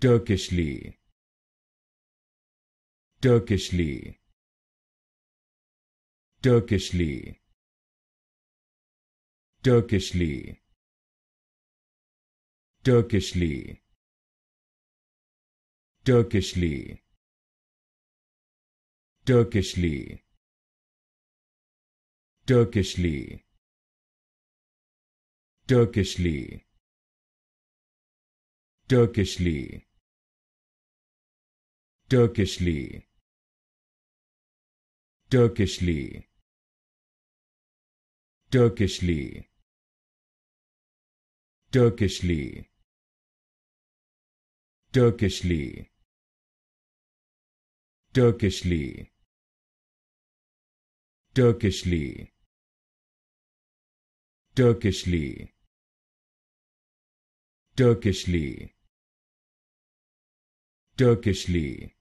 Turkishly Turkishly Turkishly Turkishly Turkishly Turkishly Turkishly Turkishly Turkishly Turkishly Turkishly Turkishly Turkishly Turkishly Turkishly Turkishly Turkishly Turkishly Turkishly Turkishly